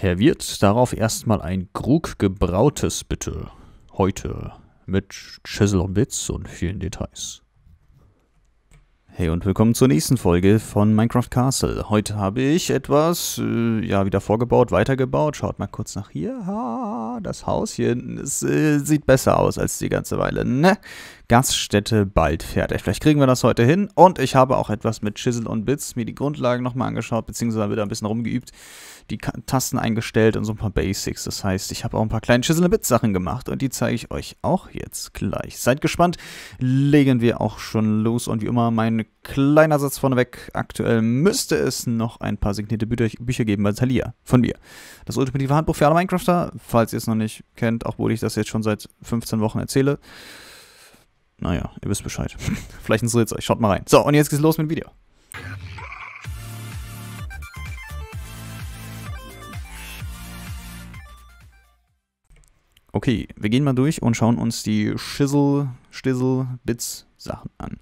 Herr Wirt, darauf erstmal ein Krug gebrautes bitte. Heute. Mit Chisel und Bits und vielen Details. Hey und willkommen zur nächsten Folge von Minecraft Castle. Heute habe ich etwas, äh, ja, wieder vorgebaut, weitergebaut. Schaut mal kurz nach hier. Ha, das Haus hier es, äh, sieht besser aus als die ganze Weile. Ne? Gaststätte bald fertig. Vielleicht kriegen wir das heute hin. Und ich habe auch etwas mit Chisel und Bits mir die Grundlagen nochmal angeschaut, beziehungsweise wieder ein bisschen rumgeübt, die Tasten eingestellt und so ein paar Basics. Das heißt, ich habe auch ein paar kleine Chisel und Bits Sachen gemacht und die zeige ich euch auch jetzt gleich. Seid gespannt. Legen wir auch schon los und wie immer meine kleiner Satz vorneweg. Aktuell müsste es noch ein paar signierte Bü Bücher geben bei Thalia, von mir. Das ultimative Handbuch für alle Minecrafter, falls ihr es noch nicht kennt, obwohl ich das jetzt schon seit 15 Wochen erzähle. Naja, ihr wisst Bescheid. Vielleicht interessiert es euch. Schaut mal rein. So, und jetzt geht's los mit dem Video. Okay, wir gehen mal durch und schauen uns die Schissel, Stissel, Bits Sachen an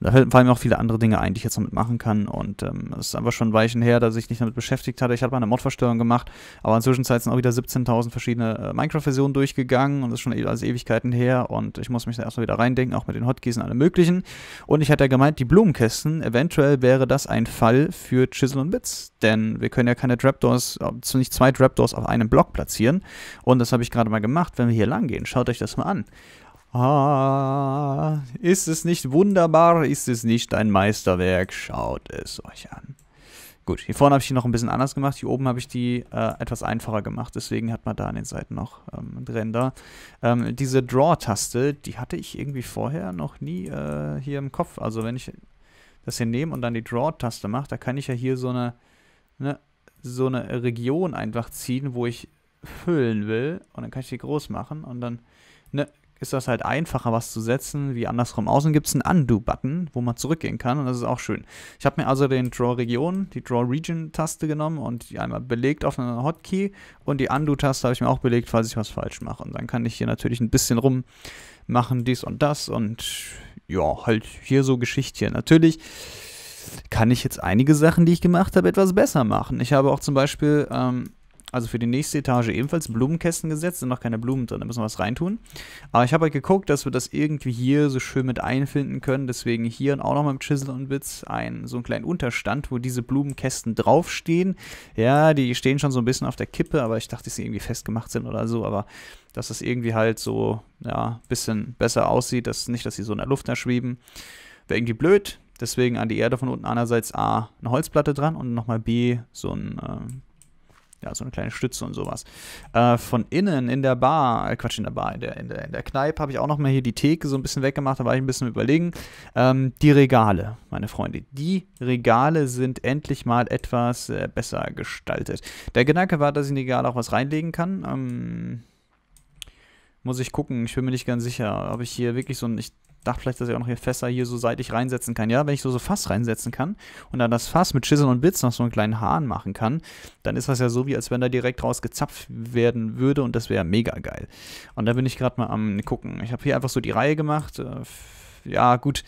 da fallen mir auch viele andere Dinge ein, die ich jetzt damit machen kann. Und ähm, es ähm, ist einfach schon ein Weichen her, dass ich nicht damit beschäftigt hatte. Ich habe mal eine Modverstörung gemacht, aber inzwischen sind auch wieder 17.000 verschiedene äh, Minecraft-Versionen durchgegangen und das ist schon e-, als Ewigkeiten her. Und ich muss mich da erstmal wieder reindenken, auch mit den Hotkeys und allem möglichen. Und ich hatte ja gemeint, die Blumenkästen, eventuell wäre das ein Fall für Chisel und Bits, denn wir können ja keine Trapdoors, äh, nicht zwei Trapdoors auf einem Block platzieren. Und das habe ich gerade mal gemacht, wenn wir hier lang gehen. Schaut euch das mal an. Ah, ist es nicht wunderbar? Ist es nicht ein Meisterwerk? Schaut es euch an. Gut, hier vorne habe ich die noch ein bisschen anders gemacht. Hier oben habe ich die äh, etwas einfacher gemacht. Deswegen hat man da an den Seiten noch ähm, Ränder. Ähm, diese Draw-Taste, die hatte ich irgendwie vorher noch nie äh, hier im Kopf. Also wenn ich das hier nehme und dann die Draw-Taste mache, da kann ich ja hier so eine, ne, so eine Region einfach ziehen, wo ich füllen will. Und dann kann ich die groß machen und dann ne, ist das halt einfacher, was zu setzen, wie andersrum außen gibt es einen Undo-Button, wo man zurückgehen kann und das ist auch schön. Ich habe mir also den Draw-Region, die Draw-Region-Taste genommen und die einmal belegt auf einer Hotkey und die Undo-Taste habe ich mir auch belegt, falls ich was falsch mache. Und dann kann ich hier natürlich ein bisschen rummachen, dies und das und ja, halt hier so Geschichte. Natürlich kann ich jetzt einige Sachen, die ich gemacht habe, etwas besser machen. Ich habe auch zum Beispiel ähm, also für die nächste Etage ebenfalls Blumenkästen gesetzt, sind noch keine Blumen drin, da müssen wir was reintun. Aber ich habe halt geguckt, dass wir das irgendwie hier so schön mit einfinden können, deswegen hier und auch nochmal mit Chisel und Bits ein, so einen kleinen Unterstand, wo diese Blumenkästen draufstehen. Ja, die stehen schon so ein bisschen auf der Kippe, aber ich dachte, dass sie irgendwie festgemacht sind oder so, aber dass das irgendwie halt so, ja, ein bisschen besser aussieht, dass nicht, dass sie so in der Luft erschweben. Wäre irgendwie blöd, Deswegen an die Erde von unten einerseits A eine Holzplatte dran und nochmal B so ein ähm, ja, so eine kleine Stütze und sowas. Äh, von innen in der Bar, äh, Quatsch, in der Bar, in der, in der, in der Kneipe habe ich auch nochmal hier die Theke so ein bisschen weggemacht, da war ich ein bisschen überlegen. Ähm, die Regale, meine Freunde, die Regale sind endlich mal etwas äh, besser gestaltet. Der Gedanke war, dass ich in die Regale auch was reinlegen kann. Ähm, muss ich gucken, ich bin mir nicht ganz sicher, ob ich hier wirklich so ein, ich dachte vielleicht, dass ich auch noch hier Fässer hier so seitlich reinsetzen kann. Ja, wenn ich so, so Fass reinsetzen kann und dann das Fass mit Schisseln und Bits noch so einen kleinen Hahn machen kann, dann ist das ja so, wie als wenn da direkt raus gezapft werden würde und das wäre mega geil. Und da bin ich gerade mal am gucken. Ich habe hier einfach so die Reihe gemacht. Äh, ja, gut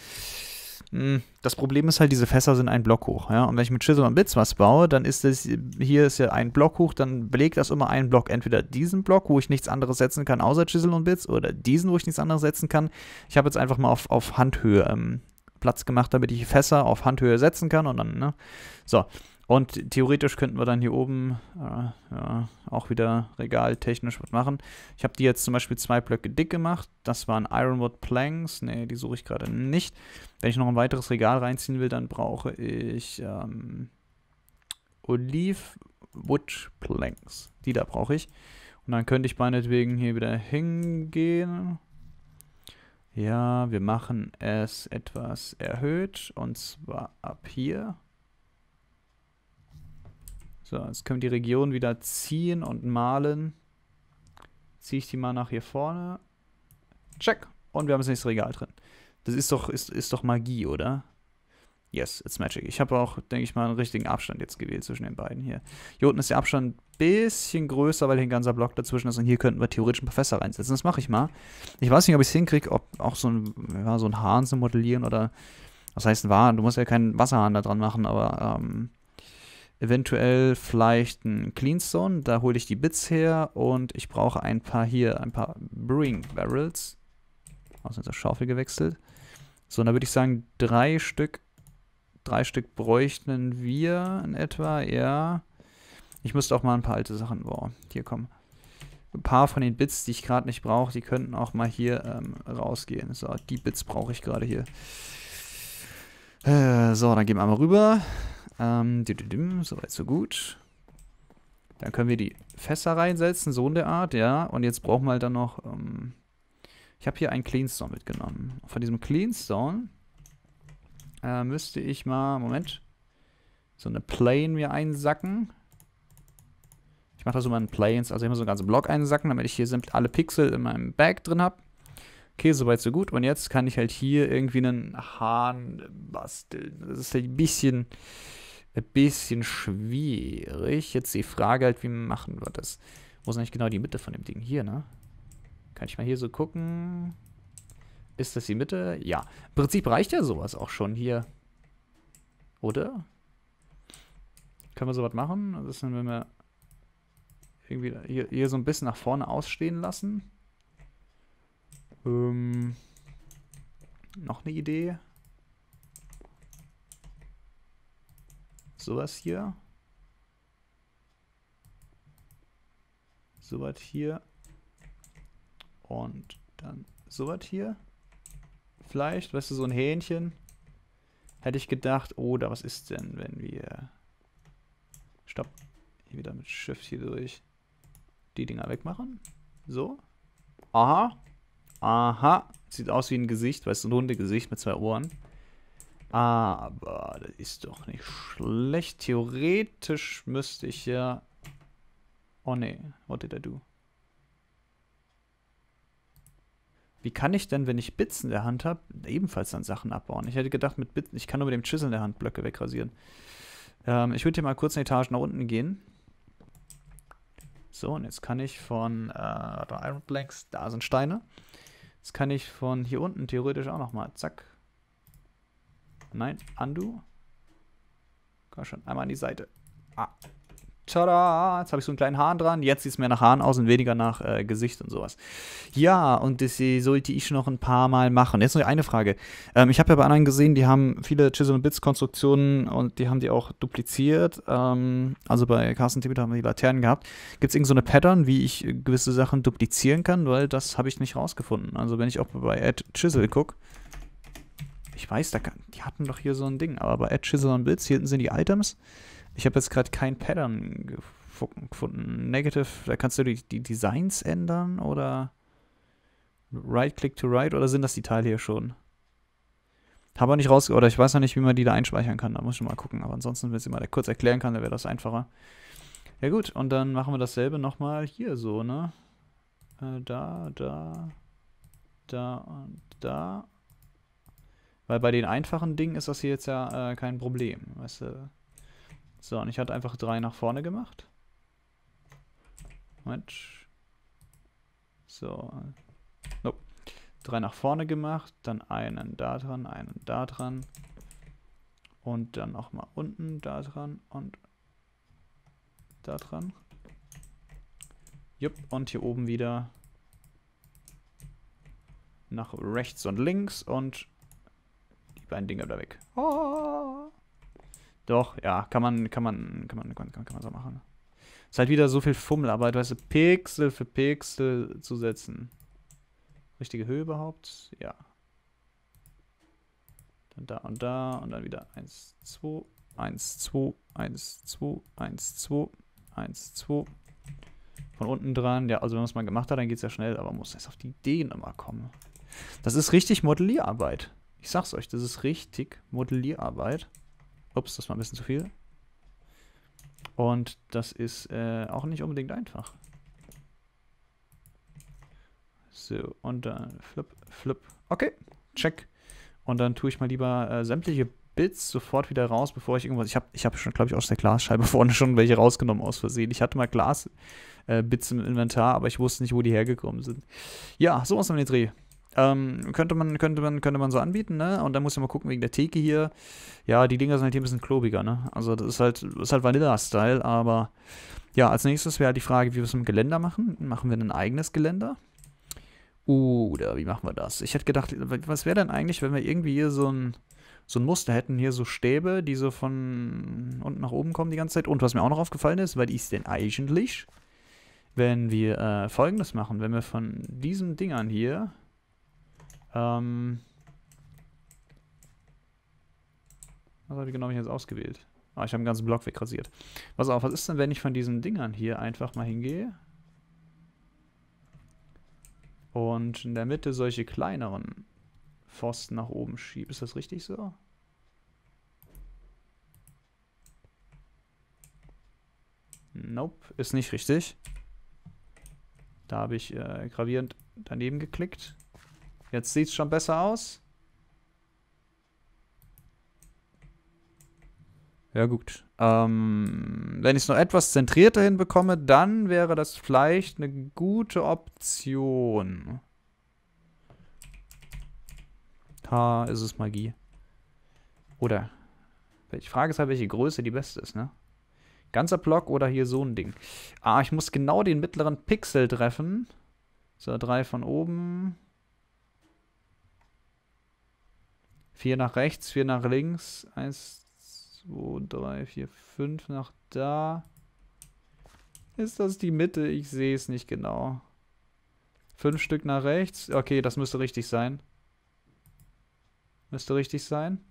hm, das Problem ist halt, diese Fässer sind ein Block hoch. Ja? Und wenn ich mit Chisel und Bits was baue, dann ist das, hier ist ja ein Block hoch, dann belegt das immer einen Block. Entweder diesen Block, wo ich nichts anderes setzen kann, außer Chisel und Bits, oder diesen, wo ich nichts anderes setzen kann. Ich habe jetzt einfach mal auf, auf Handhöhe ähm, Platz gemacht, damit ich Fässer auf Handhöhe setzen kann und dann, ne? So. Und theoretisch könnten wir dann hier oben äh, ja, auch wieder regaltechnisch was machen. Ich habe die jetzt zum Beispiel zwei Blöcke dick gemacht. Das waren Ironwood Planks. Ne, die suche ich gerade nicht. Wenn ich noch ein weiteres Regal reinziehen will, dann brauche ich ähm, Olivewood Planks. Die da brauche ich. Und dann könnte ich meinetwegen hier wieder hingehen. Ja, wir machen es etwas erhöht. Und zwar ab hier. So, jetzt können wir die Region wieder ziehen und malen. Ziehe ich die mal nach hier vorne. Check. Und wir haben das nächste Regal drin. Das ist doch, ist, ist doch Magie, oder? Yes, it's magic. Ich habe auch, denke ich mal, einen richtigen Abstand jetzt gewählt zwischen den beiden hier. Hier unten ist der Abstand ein bisschen größer, weil hier ein ganzer Block dazwischen ist. Und hier könnten wir theoretisch einen Professor reinsetzen. Das mache ich mal. Ich weiß nicht, ob ich es hinkriege, ob auch so ein, ja, so ein Hahn zu modellieren oder... Was heißt ein Hahn? Du musst ja keinen Wasserhahn da dran machen, aber... Ähm, Eventuell vielleicht ein Cleanstone, da hole ich die Bits her und ich brauche ein paar hier, ein paar Brewing Barrels. Aus unserer Schaufel gewechselt. So, und da würde ich sagen, drei Stück, drei Stück bräuchten wir in etwa, ja. Ich müsste auch mal ein paar alte Sachen, boah, hier kommen. Ein paar von den Bits, die ich gerade nicht brauche, die könnten auch mal hier ähm, rausgehen. So, die Bits brauche ich gerade hier. Äh, so, dann gehen wir einmal rüber. Ähm, soweit so gut. Dann können wir die Fässer reinsetzen, so in der Art, ja. Und jetzt brauchen wir halt dann noch, ähm, ich habe hier einen Cleanstone mitgenommen. Von diesem Cleanstone äh, müsste ich mal, Moment, so eine Plane mir einsacken. Ich mache das immer in Planes, also immer so einen ganzen Block einsacken, damit ich hier alle Pixel in meinem Bag drin habe. Okay, soweit so gut. Und jetzt kann ich halt hier irgendwie einen Hahn basteln. Das ist halt ein bisschen ein bisschen schwierig. Jetzt die Frage halt, wie machen wir das? Wo ist eigentlich genau die Mitte von dem Ding? Hier, ne? Kann ich mal hier so gucken? Ist das die Mitte? Ja. Im Prinzip reicht ja sowas auch schon hier. Oder? Können wir sowas machen? Das ist dann, wenn wir irgendwie hier, hier so ein bisschen nach vorne ausstehen lassen. Ähm, noch eine Idee? sowas hier. Sowas hier. Und dann sowas hier. Vielleicht, weißt du, so ein Hähnchen. Hätte ich gedacht, oder oh, was ist denn, wenn wir... Stopp. Hier wieder mit Shift hier durch. Die Dinger wegmachen. So. Aha. Aha. Sieht aus wie ein Gesicht, weißt du, ein Hundegesicht mit zwei Ohren. Aber das ist doch nicht schlecht. Theoretisch müsste ich ja... Oh ne, what did I do? Wie kann ich denn, wenn ich Bits in der Hand habe, ebenfalls dann Sachen abbauen? Ich hätte gedacht, mit Bits, ich kann nur mit dem Chisel in der Hand Blöcke wegrasieren. Ähm, ich würde hier mal kurz eine Etage nach unten gehen. So, und jetzt kann ich von äh, Iron Blanks, da sind Steine. Jetzt kann ich von hier unten theoretisch auch nochmal, zack, Nein, undo. Komm schon, einmal an die Seite. Ah. Tada! Jetzt habe ich so einen kleinen Hahn dran. Jetzt sieht es mehr nach Hahn aus und weniger nach äh, Gesicht und sowas. Ja, und das sollte ich noch ein paar Mal machen. Jetzt noch eine Frage. Ähm, ich habe ja bei anderen gesehen, die haben viele Chisel- und Bits-Konstruktionen und die haben die auch dupliziert. Ähm, also bei Carsten Tibet haben wir die Laternen gehabt. Gibt es irgendeine so Pattern, wie ich gewisse Sachen duplizieren kann? Weil das habe ich nicht rausgefunden. Also wenn ich auch bei Add Chisel gucke, ich weiß, da, die hatten doch hier so ein Ding, aber bei Edge Chisel und Blitz, hier hinten sind die Items. Ich habe jetzt gerade kein Pattern gefunden. Negative, da kannst du die, die Designs ändern oder Right-Click to Right oder sind das die Teile hier schon? Habe auch nicht raus, oder ich weiß noch nicht, wie man die da einspeichern kann. Da muss ich mal gucken. Aber ansonsten, wenn es mal kurz erklären kann, dann wäre das einfacher. Ja gut, und dann machen wir dasselbe nochmal hier so, ne? Äh, da, da, da und da weil bei den einfachen Dingen ist das hier jetzt ja äh, kein Problem, weißt du. So, und ich hatte einfach drei nach vorne gemacht. Moment. So. Nope. Drei nach vorne gemacht, dann einen da dran, einen da dran. Und dann nochmal unten da dran und da dran. Jupp, und hier oben wieder nach rechts und links und die beiden Dinger da weg. Oh. Doch, ja, kann man, kann man, kann man, kann man, kann man so machen. Ist halt wieder so viel Fummelarbeit, weißt du, Pixel für Pixel zu setzen. Richtige Höhe überhaupt? Ja. Dann da und da und dann wieder 1, 2, 1, 2, 1, 2, 1, 2, 1, 2. Von unten dran, ja, also wenn man es mal gemacht hat, dann geht es ja schnell, aber man muss erst auf die Ideen immer kommen. Das ist richtig Modellierarbeit. Ich sag's euch, das ist richtig Modellierarbeit. Ups, das war ein bisschen zu viel. Und das ist äh, auch nicht unbedingt einfach. So, und dann flip, flip. Okay, check. Und dann tue ich mal lieber äh, sämtliche Bits sofort wieder raus, bevor ich irgendwas. Ich habe ich hab schon, glaube ich, aus der Glasscheibe vorne schon welche rausgenommen aus Versehen. Ich hatte mal Glasbits äh, im Inventar, aber ich wusste nicht, wo die hergekommen sind. Ja, so was haben wir Dreh. Ähm, könnte, man, könnte, man, könnte man so anbieten, ne? Und dann muss man mal gucken, wegen der Theke hier. Ja, die Dinger sind halt hier ein bisschen klobiger, ne? Also das ist halt, ist halt Vanilla-Style, aber ja, als nächstes wäre halt die Frage, wie wir es mit dem Geländer machen. Machen wir ein eigenes Geländer? Oder uh, wie machen wir das? Ich hätte gedacht, was wäre denn eigentlich, wenn wir irgendwie hier so ein, so ein Muster hätten, hier so Stäbe, die so von unten nach oben kommen die ganze Zeit. Und was mir auch noch aufgefallen ist, weil die ist denn eigentlich, wenn wir äh, folgendes machen, wenn wir von diesen Dingern hier ähm was habe ich genau jetzt ausgewählt? Ah, ich habe den ganzen Block wegrasiert. Pass auf, was ist denn, wenn ich von diesen Dingern hier einfach mal hingehe? Und in der Mitte solche kleineren Pfosten nach oben schiebe. Ist das richtig so? Nope, ist nicht richtig. Da habe ich äh, gravierend daneben geklickt. Jetzt sieht es schon besser aus. Ja gut. Ähm, wenn ich es noch etwas zentrierter hinbekomme, dann wäre das vielleicht eine gute Option. Ha, ist es Magie. Oder, ich frage es halt, welche Größe die beste ist, ne? Ganzer Block oder hier so ein Ding. Ah, ich muss genau den mittleren Pixel treffen. So, drei von oben. Vier nach rechts, vier nach links. Eins, zwei, drei, vier, fünf nach da. Ist das die Mitte? Ich sehe es nicht genau. Fünf Stück nach rechts. Okay, das müsste richtig sein. Müsste richtig sein.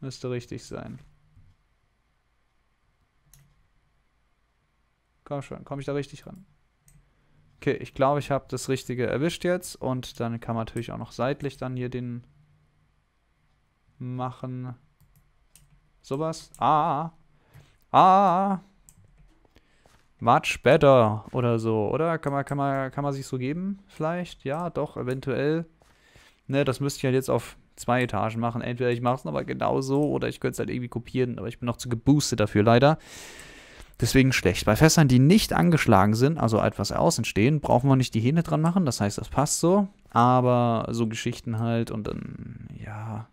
Müsste richtig sein. Komm schon, komme ich da richtig ran? Okay, ich glaube, ich habe das Richtige erwischt jetzt. Und dann kann man natürlich auch noch seitlich dann hier den machen. Sowas. Ah, ah. Ah. Much better oder so, oder? Kann man, kann man, kann man sich so geben? Vielleicht? Ja, doch, eventuell. Ne, das müsste ich halt jetzt auf zwei Etagen machen. Entweder ich mache es aber genau so oder ich könnte es halt irgendwie kopieren. Aber ich bin noch zu geboostet dafür, leider. Deswegen schlecht. Bei Fässern, die nicht angeschlagen sind, also etwas außen stehen, brauchen wir nicht die Hähne dran machen. Das heißt, das passt so. Aber so Geschichten halt und dann, ja.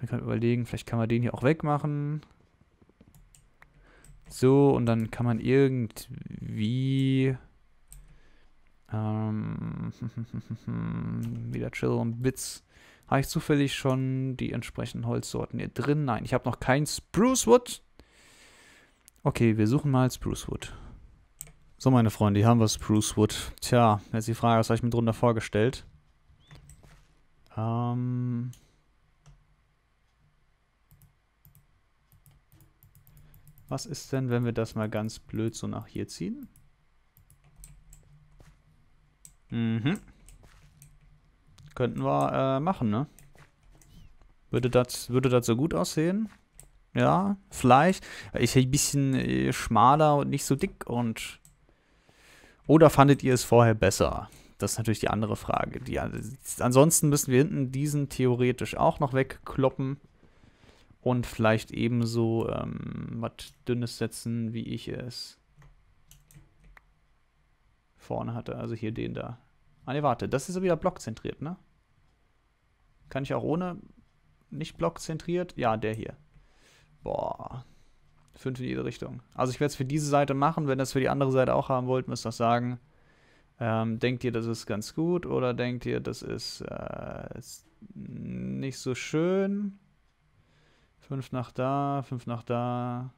Wir können überlegen, vielleicht kann man den hier auch wegmachen. So, und dann kann man irgendwie... Ähm, wieder Chill und Bits. Habe ich zufällig schon die entsprechenden Holzsorten hier drin? Nein, ich habe noch kein Sprucewood. Okay, wir suchen mal Spruce Wood. So, meine Freunde, hier haben wir Spruce Wood. Tja, jetzt die Frage, was habe ich mir drunter vorgestellt? Ähm... Was ist denn, wenn wir das mal ganz blöd so nach hier ziehen? Mhm. Könnten wir äh, machen, ne? Würde das würde das so gut aussehen? Ja, vielleicht. Ich ein bisschen äh, schmaler und nicht so dick und. Oder fandet ihr es vorher besser? Das ist natürlich die andere Frage. Die, äh, ansonsten müssen wir hinten diesen theoretisch auch noch wegkloppen. Und vielleicht ebenso ähm, was Dünnes setzen, wie ich es vorne hatte. Also hier den da. Ah ne, warte. Das ist ja wieder blockzentriert, ne? Kann ich auch ohne nicht blockzentriert? Ja, der hier. Boah. Fünf in jede Richtung. Also ich werde es für diese Seite machen. Wenn ihr es für die andere Seite auch haben wollt, müsst ihr das sagen. Ähm, denkt ihr, das ist ganz gut oder denkt ihr, das ist, äh, ist nicht so schön? Fünf nach da, fünf nach da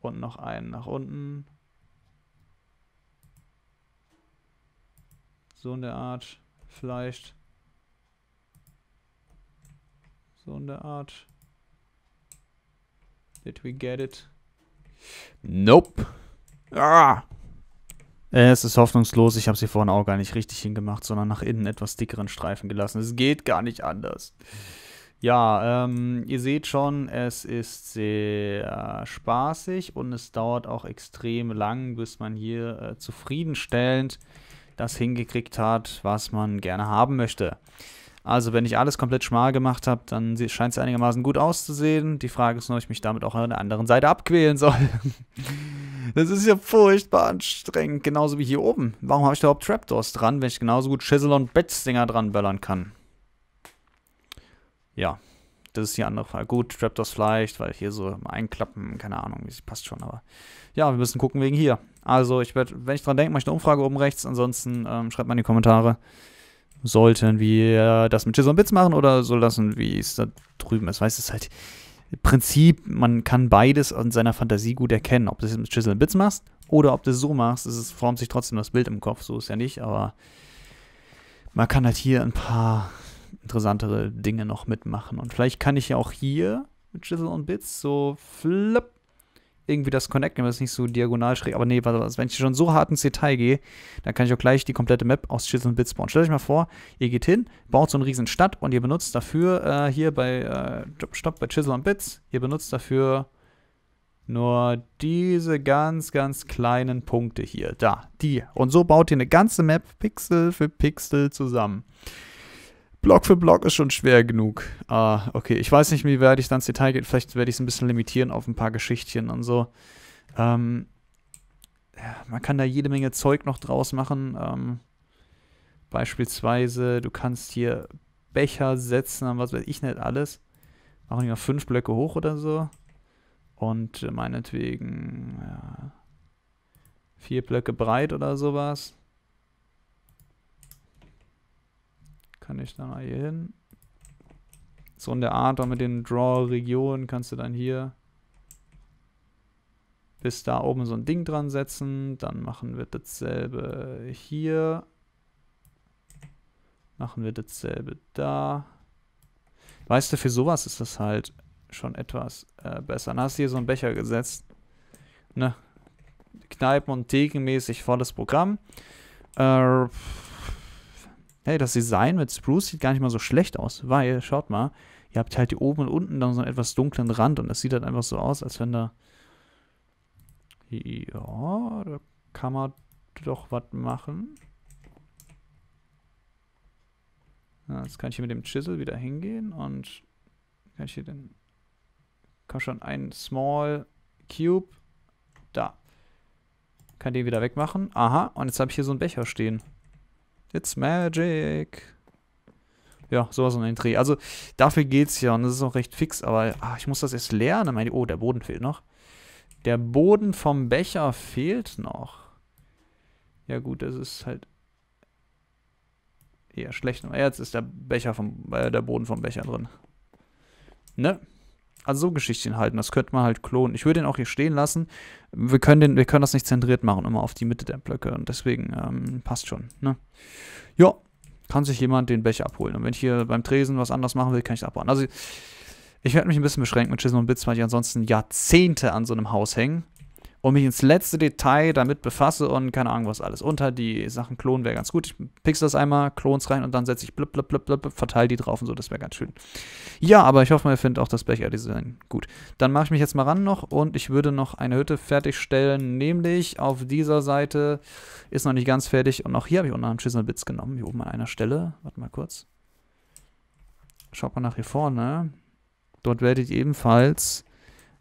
und noch einen nach unten. So in der Art, vielleicht. So in der Art. Did we get it? Nope. Ah. Äh, es ist hoffnungslos. Ich habe sie vorhin auch gar nicht richtig hingemacht, sondern nach innen etwas dickeren Streifen gelassen. Es geht gar nicht anders. Ja, ähm, ihr seht schon, es ist sehr spaßig und es dauert auch extrem lang, bis man hier äh, zufriedenstellend das hingekriegt hat, was man gerne haben möchte. Also, wenn ich alles komplett schmal gemacht habe, dann scheint es einigermaßen gut auszusehen. Die Frage ist nur, ob ich mich damit auch an der anderen Seite abquälen soll. das ist ja furchtbar anstrengend, genauso wie hier oben. Warum habe ich da überhaupt Trapdoors dran, wenn ich genauso gut Chisel und Bedstinger dran böllern kann? Ja, das ist die andere Frage. Gut, Trapdoors vielleicht, weil hier so einklappen, keine Ahnung, das passt schon, aber ja, wir müssen gucken wegen hier. Also, ich werd, wenn ich dran denke, mache ich eine Umfrage oben rechts. Ansonsten ähm, schreibt mal in die Kommentare. Sollten wir das mit Chisel und Bits machen oder so lassen, wie es da drüben ist? Weißt du, es ist halt Prinzip, man kann beides an seiner Fantasie gut erkennen. Ob du es mit Chisel und Bits machst oder ob du es so machst, es formt sich trotzdem das Bild im Kopf. So ist ja nicht, aber man kann halt hier ein paar interessantere Dinge noch mitmachen. Und vielleicht kann ich ja auch hier mit Chisel und Bits so flipp irgendwie das connecten, wenn es nicht so diagonal schräg. Aber nee, warte, was, wenn ich schon so hart ins Detail gehe, dann kann ich auch gleich die komplette Map aus Chisel und Bits bauen. Stellt euch mal vor, ihr geht hin, baut so eine riesen Stadt und ihr benutzt dafür äh, hier bei äh, Stopp bei Chisel und Bits, ihr benutzt dafür nur diese ganz, ganz kleinen Punkte hier. Da, die. Und so baut ihr eine ganze Map Pixel für Pixel zusammen. Block für Block ist schon schwer genug. Ah, okay. Ich weiß nicht, wie werde ich dann ins Detail gehen. Vielleicht werde ich es ein bisschen limitieren auf ein paar Geschichtchen und so. Ähm, ja, man kann da jede Menge Zeug noch draus machen. Ähm, beispielsweise, du kannst hier Becher setzen was weiß ich nicht alles. Machen wir mal fünf Blöcke hoch oder so. Und äh, meinetwegen ja, vier Blöcke breit oder sowas. Kann ich dann mal hier hin. So in der Art, auch mit den Draw-Regionen kannst du dann hier bis da oben so ein Ding dran setzen. Dann machen wir dasselbe hier. Machen wir dasselbe da. Weißt du, für sowas ist das halt schon etwas äh, besser. Dann hast du hier so einen Becher gesetzt. Ne? Kneipen- und Thekenmäßig volles Programm. Äh, hey, das Design mit Spruce sieht gar nicht mal so schlecht aus, weil, schaut mal, ihr habt halt hier oben und unten dann so einen etwas dunklen Rand und das sieht halt einfach so aus, als wenn da... Ja, da kann man doch was machen. Ja, jetzt kann ich hier mit dem Chisel wieder hingehen und kann ich hier den... Komm schon, ein Small Cube. Da. Kann den wieder wegmachen. Aha, und jetzt habe ich hier so einen Becher stehen. It's magic. Ja, sowas um den Dreh. Also dafür geht's ja und das ist auch recht fix, aber ach, ich muss das erst lernen. oh, der Boden fehlt noch. Der Boden vom Becher fehlt noch. Ja gut, das ist halt eher schlecht. Jetzt ist der Becher vom, äh, der Boden vom Becher drin. Ne? Also so Geschichten halten, das könnte man halt klonen. Ich würde den auch hier stehen lassen. Wir können, den, wir können das nicht zentriert machen, immer auf die Mitte der Blöcke. Und deswegen ähm, passt schon. Ne? Ja, kann sich jemand den Becher abholen. Und wenn ich hier beim Tresen was anderes machen will, kann ich es abbauen. Also ich werde mich ein bisschen beschränken mit Chisel und Bits, weil ich ansonsten Jahrzehnte an so einem Haus hängen und mich ins letzte Detail damit befasse und keine Ahnung was alles. Unter die Sachen klonen wäre ganz gut. Ich pixel das einmal, es rein und dann setze ich blub, blub, blub, blub, verteile die drauf und so, das wäre ganz schön. Ja, aber ich hoffe, ihr findet auch das Becher-Design gut. Dann mache ich mich jetzt mal ran noch und ich würde noch eine Hütte fertigstellen, nämlich auf dieser Seite ist noch nicht ganz fertig und auch hier habe ich unter einem Schissel Bits genommen, hier oben an einer Stelle. Warte mal kurz. Schaut mal nach hier vorne. Dort werdet ihr ebenfalls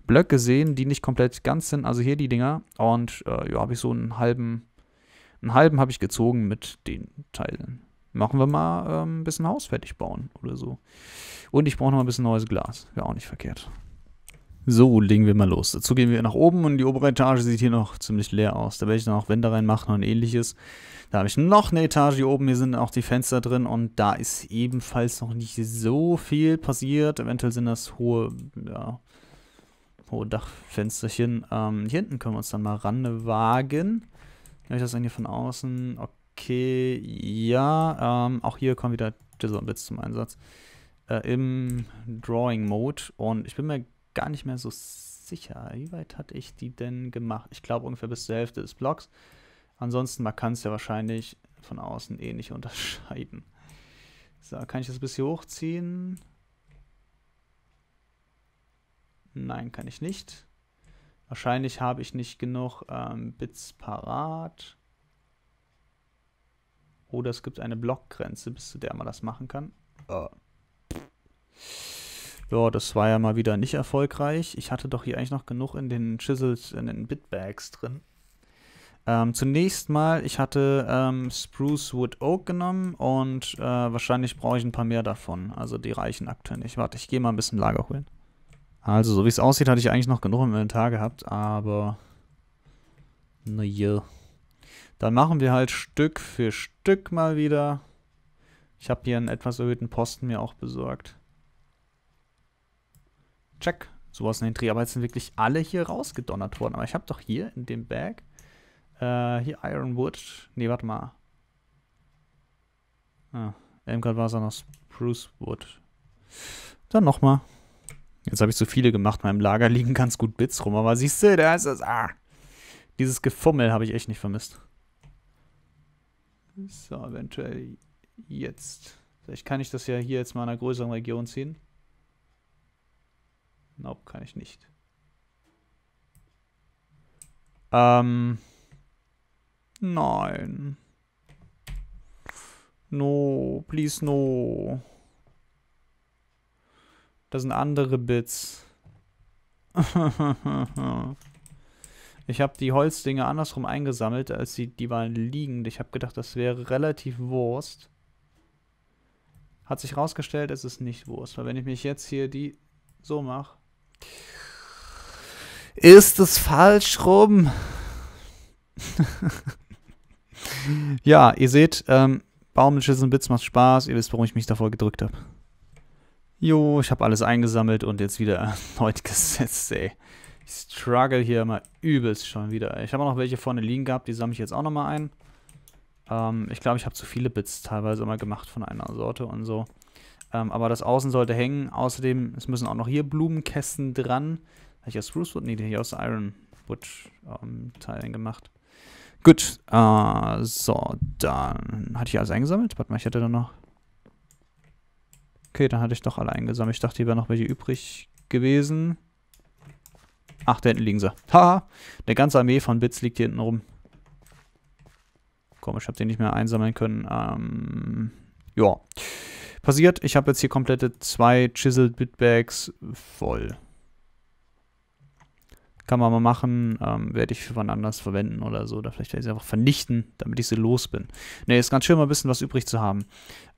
Blöcke sehen, die nicht komplett ganz sind. Also hier die Dinger. Und äh, ja, habe ich so einen halben, einen halben habe ich gezogen mit den Teilen. Machen wir mal ähm, ein bisschen Haus fertig bauen oder so. Und ich brauche noch ein bisschen neues Glas. Wäre auch nicht verkehrt. So, legen wir mal los. Dazu gehen wir nach oben und die obere Etage sieht hier noch ziemlich leer aus. Da werde ich dann auch Wände reinmachen und ähnliches. Da habe ich noch eine Etage hier oben. Hier sind auch die Fenster drin und da ist ebenfalls noch nicht so viel passiert. Eventuell sind das hohe, ja, Oh, Dachfensterchen. Ähm, hier hinten können wir uns dann mal ranwagen. Habe ich das hier von außen? Okay, ja. Ähm, auch hier kommen wieder Jizzle und Blitz zum Einsatz. Äh, Im Drawing-Mode. Und ich bin mir gar nicht mehr so sicher. Wie weit hatte ich die denn gemacht? Ich glaube ungefähr bis zur Hälfte des Blocks. Ansonsten, man kann es ja wahrscheinlich von außen eh nicht unterscheiden. So, kann ich das ein bisschen hochziehen? Nein, kann ich nicht. Wahrscheinlich habe ich nicht genug ähm, Bits parat. Oder es gibt eine Blockgrenze, bis zu der man das machen kann. Oh. Ja, das war ja mal wieder nicht erfolgreich. Ich hatte doch hier eigentlich noch genug in den Chisels, in den Bitbags drin. Ähm, zunächst mal, ich hatte ähm, Spruce Wood Oak genommen und äh, wahrscheinlich brauche ich ein paar mehr davon. Also die reichen aktuell nicht. Warte, ich gehe mal ein bisschen Lager holen. Also, so wie es aussieht, hatte ich eigentlich noch genug im Inventar gehabt, aber... Naja. Dann machen wir halt Stück für Stück mal wieder. Ich habe hier einen etwas erhöhten Posten mir auch besorgt. Check. Sowas in den Dreh. Aber jetzt sind wirklich alle hier rausgedonnert worden. Aber ich habe doch hier in dem Bag... Äh, hier Ironwood. Ne, warte mal. Ah, eben gerade war es auch noch Spruce Wood. Dann nochmal. Jetzt habe ich so viele gemacht. In meinem Lager liegen ganz gut Bits rum. Aber siehst du, da ist das. Ah. Dieses Gefummel habe ich echt nicht vermisst. So, eventuell jetzt. Vielleicht kann ich das ja hier jetzt mal in einer größeren Region ziehen. Nope, kann ich nicht. Ähm. Nein. No, please no. Das sind andere Bits. ich habe die Holzdinge andersrum eingesammelt, als die, die waren liegend. Ich habe gedacht, das wäre relativ Wurst. Hat sich rausgestellt, es ist nicht Wurst. Weil wenn ich mich jetzt hier die so mache... Ist es falsch rum? ja, ihr seht, ähm, und Bits macht Spaß. Ihr wisst, warum ich mich davor gedrückt habe. Jo, ich habe alles eingesammelt und jetzt wieder erneut gesetzt, ey. Ich struggle hier immer übelst schon wieder. Ich habe auch noch welche vorne liegen gehabt, die sammle ich jetzt auch nochmal ein. Ähm, ich glaube, ich habe zu viele Bits teilweise immer gemacht von einer Sorte und so. Ähm, aber das Außen sollte hängen. Außerdem, es müssen auch noch hier Blumenkästen dran. Habe ich aus Sprucewood? Nee, hier aus Ironwood-Teilen ähm, gemacht. Gut, äh, so, dann hatte ich alles eingesammelt. Warte mal, ich hätte da noch... Okay, dann hatte ich doch alle eingesammelt. Ich dachte, hier wären noch welche übrig gewesen. Ach, da hinten liegen sie. Haha, eine ganze Armee von Bits liegt hier hinten rum. Komisch, ich habe die nicht mehr einsammeln können. Ähm, ja. Passiert, ich habe jetzt hier komplette zwei Chiseled Bitbags voll. Kann man mal machen, ähm, werde ich für wann anders verwenden oder so. Oder vielleicht werde ich sie einfach vernichten, damit ich sie los bin. Ne, ist ganz schön, mal ein bisschen was übrig zu haben.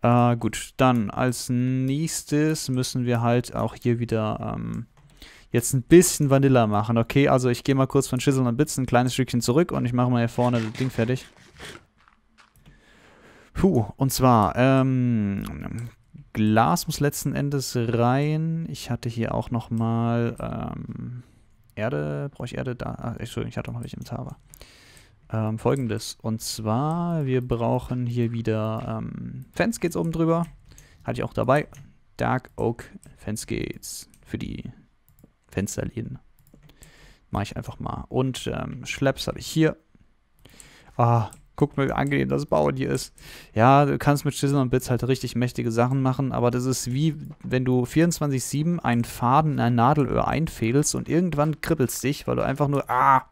Äh, gut, dann als nächstes müssen wir halt auch hier wieder ähm, jetzt ein bisschen Vanilla machen. Okay, also ich gehe mal kurz von Schisseln und Bits ein kleines Stückchen zurück und ich mache mal hier vorne das Ding fertig. Puh, und zwar, ähm, Glas muss letzten Endes rein. Ich hatte hier auch nochmal, ähm, Erde, brauche ich Erde da? Ach, Entschuldigung, ich hatte noch welche im Tava. Ähm, Folgendes, und zwar, wir brauchen hier wieder ähm, Fence geht's oben drüber. Hatte ich auch dabei. Dark Oak Fence geht's für die Fensterläden. Mache ich einfach mal. Und ähm, Schlepps habe ich hier. Ah, guck mal, wie angenehm das Bauen hier ist. Ja, du kannst mit Chisel und Bits halt richtig mächtige Sachen machen, aber das ist wie, wenn du 24-7 einen Faden in ein Nadelöhr einfädelst und irgendwann kribbelst dich, weil du einfach nur, ah,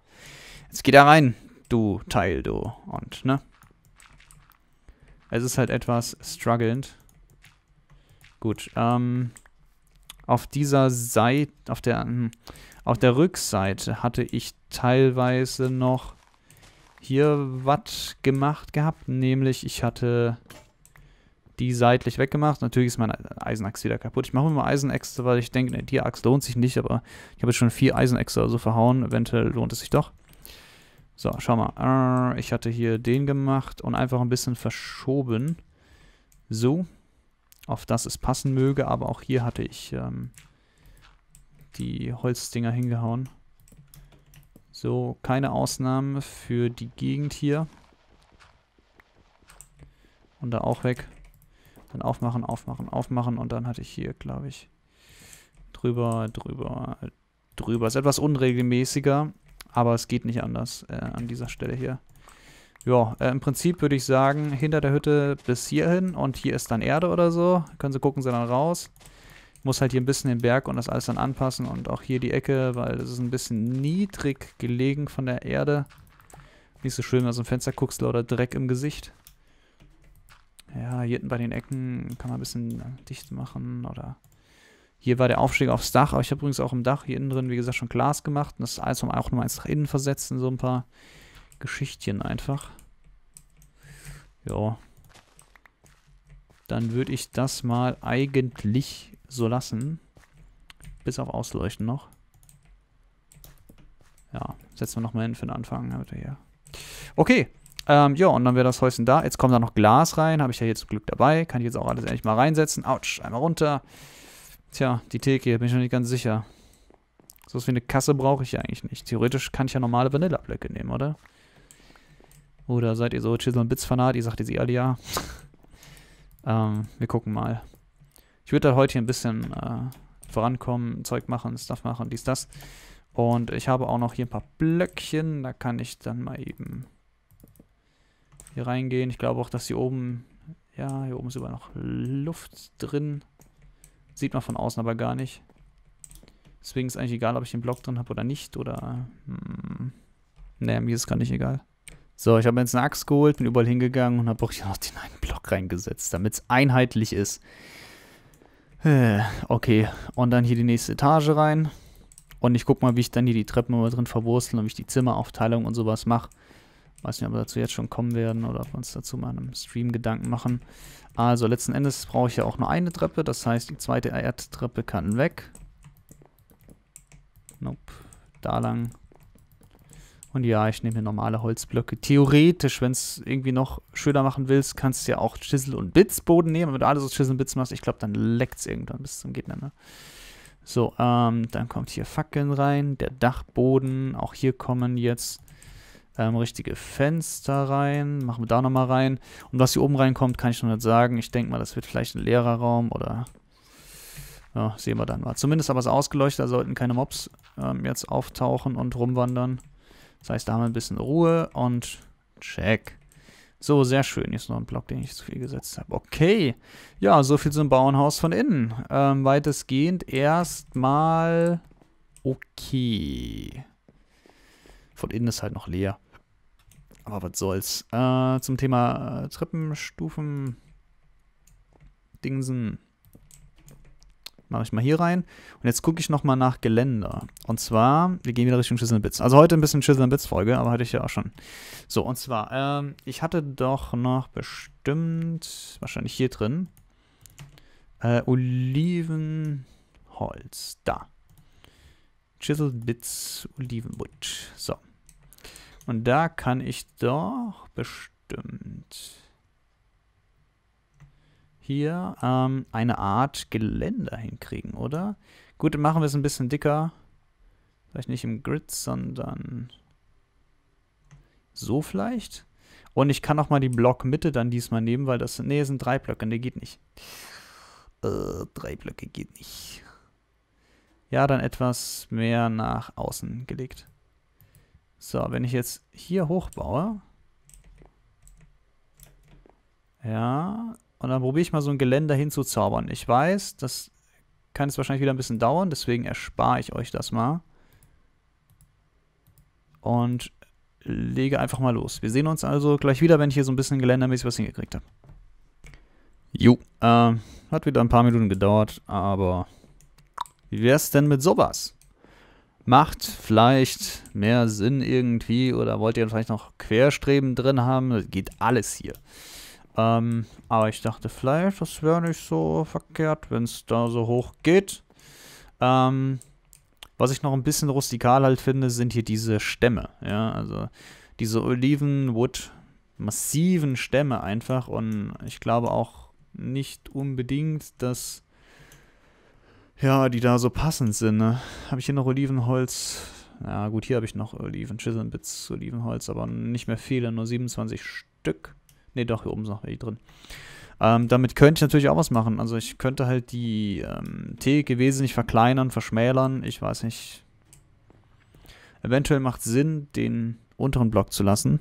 jetzt geh da rein, du Teil, du. Und, ne? Es ist halt etwas strugglend. Gut, ähm, auf dieser Seite, auf der, hm, auf der Rückseite hatte ich teilweise noch hier was gemacht gehabt. Nämlich, ich hatte die seitlich weggemacht. Natürlich ist meine Eisenachse wieder kaputt. Ich mache immer Eisenäxte, weil ich denke, ne, die Axt lohnt sich nicht, aber ich habe jetzt schon vier Eisenäxte also verhauen. Eventuell lohnt es sich doch. So, schau mal. Ich hatte hier den gemacht und einfach ein bisschen verschoben. So. Auf das es passen möge, aber auch hier hatte ich ähm, die Holzdinger hingehauen. So, keine Ausnahmen für die Gegend hier. Und da auch weg. Dann aufmachen, aufmachen, aufmachen. Und dann hatte ich hier, glaube ich, drüber, drüber, drüber. Ist etwas unregelmäßiger, aber es geht nicht anders äh, an dieser Stelle hier. Ja, äh, im Prinzip würde ich sagen, hinter der Hütte bis hierhin und hier ist dann Erde oder so. Können Sie gucken, sie dann raus muss halt hier ein bisschen den Berg und das alles dann anpassen und auch hier die Ecke, weil es ist ein bisschen niedrig gelegen von der Erde. Nicht so schön, wenn du aus dem Fenster guckst, lauter Dreck im Gesicht. Ja, hier hinten bei den Ecken kann man ein bisschen äh, dicht machen oder... Hier war der Aufstieg aufs Dach, aber ich habe übrigens auch im Dach hier innen drin, wie gesagt, schon Glas gemacht. Und das ist alles um auch nur eins nach innen versetzt in so ein paar Geschichtchen einfach. Ja. Dann würde ich das mal eigentlich so lassen. Bis auf Ausleuchten noch. Ja, setzen wir nochmal hin für den Anfang. Ja. Okay. Ähm, ja, und dann wäre das Häuschen da. Jetzt kommt da noch Glas rein. Habe ich ja hier zum Glück dabei. Kann ich jetzt auch alles endlich mal reinsetzen. Autsch, einmal runter. Tja, die Theke hier, bin ich noch nicht ganz sicher. So was wie eine Kasse brauche ich ja eigentlich nicht. Theoretisch kann ich ja normale Vanilleblöcke nehmen, oder? Oder seid ihr so Chisel und Bits Fanat? Ihr sagt jetzt eh alle ja. ähm, wir gucken mal ich würde da heute hier ein bisschen äh, vorankommen, Zeug machen, Stuff machen, dies, das. Und ich habe auch noch hier ein paar Blöckchen, da kann ich dann mal eben hier reingehen. Ich glaube auch, dass hier oben, ja, hier oben ist überall noch Luft drin. Sieht man von außen aber gar nicht. Deswegen ist eigentlich egal, ob ich den Block drin habe oder nicht. Oder, hm, naja, mir ist es gar nicht egal. So, ich habe mir jetzt eine Axt geholt, bin überall hingegangen und habe auch hier noch den einen Block reingesetzt, damit es einheitlich ist. Äh, okay, und dann hier die nächste Etage rein. Und ich guck mal, wie ich dann hier die Treppen immer drin verwurstel und wie ich die Zimmeraufteilung und sowas mache. Weiß nicht, ob wir dazu jetzt schon kommen werden oder ob wir uns dazu mal einem Stream Gedanken machen. Also letzten Endes brauche ich ja auch nur eine Treppe. Das heißt, die zweite Erdtreppe kann weg. Nope. Da lang. Und ja, ich nehme hier normale Holzblöcke. Theoretisch, wenn es irgendwie noch schöner machen willst, kannst du ja auch Chisel und Bits-Boden nehmen. Wenn du alles aus Chisel und Bits machst, ich glaube, dann leckt es irgendwann bis zum Gegner. Ne? So, ähm, dann kommt hier Fackeln rein, der Dachboden. Auch hier kommen jetzt ähm, richtige Fenster rein. Machen wir da nochmal rein. Und was hier oben reinkommt, kann ich noch nicht sagen. Ich denke mal, das wird vielleicht ein leerer Raum oder... Ja, sehen wir dann mal. Zumindest aber es ausgeleuchtet, da sollten keine Mobs ähm, jetzt auftauchen und rumwandern. Das heißt, da haben wir ein bisschen Ruhe und check. So, sehr schön. Hier ist noch ein Block, den ich zu viel gesetzt habe. Okay. Ja, so viel zum Bauernhaus von innen. Ähm, weitestgehend erstmal okay. Von innen ist halt noch leer. Aber was soll's. Äh, zum Thema äh, Treppenstufen. Dingsen mache ich mal hier rein. Und jetzt gucke ich nochmal nach Geländer. Und zwar, wir gehen wieder Richtung Chisel Bits. Also heute ein bisschen Chisel Bits Folge, aber hatte ich ja auch schon. So, und zwar, ähm, ich hatte doch noch bestimmt, wahrscheinlich hier drin, äh, Olivenholz. Da. Chisel Bits Olivenwood. So. Und da kann ich doch bestimmt hier ähm, eine Art Geländer hinkriegen, oder? Gut, dann machen wir es ein bisschen dicker. Vielleicht nicht im Grid, sondern so vielleicht. Und ich kann auch mal die Blockmitte dann diesmal nehmen, weil das sind, nee, sind drei Blöcke, ne, geht nicht. Äh, drei Blöcke geht nicht. Ja, dann etwas mehr nach außen gelegt. So, wenn ich jetzt hier hochbaue. Ja, und dann probiere ich mal so ein Geländer hinzuzaubern. Ich weiß, das kann jetzt wahrscheinlich wieder ein bisschen dauern, deswegen erspare ich euch das mal. Und lege einfach mal los. Wir sehen uns also gleich wieder, wenn ich hier so ein bisschen geländermäßig was hingekriegt habe. Jo, ähm, hat wieder ein paar Minuten gedauert, aber wie wäre es denn mit sowas? Macht vielleicht mehr Sinn irgendwie oder wollt ihr vielleicht noch Querstreben drin haben? Das geht alles hier. Ähm, aber ich dachte vielleicht, das wäre nicht so verkehrt, wenn es da so hoch geht. Ähm, was ich noch ein bisschen rustikal halt finde, sind hier diese Stämme. Ja, also diese Olivenwood massiven Stämme einfach und ich glaube auch nicht unbedingt, dass ja, die da so passend sind. Ne? Habe ich hier noch Olivenholz? Ja, gut, hier habe ich noch Oliven, Chiseln, Bits, Olivenholz, aber nicht mehr viele, nur 27 Stück. Ne, doch, hier oben ist noch welche drin. Ähm, damit könnte ich natürlich auch was machen. Also ich könnte halt die ähm, Theke wesentlich verkleinern, verschmälern. Ich weiß nicht. Eventuell macht es Sinn, den unteren Block zu lassen.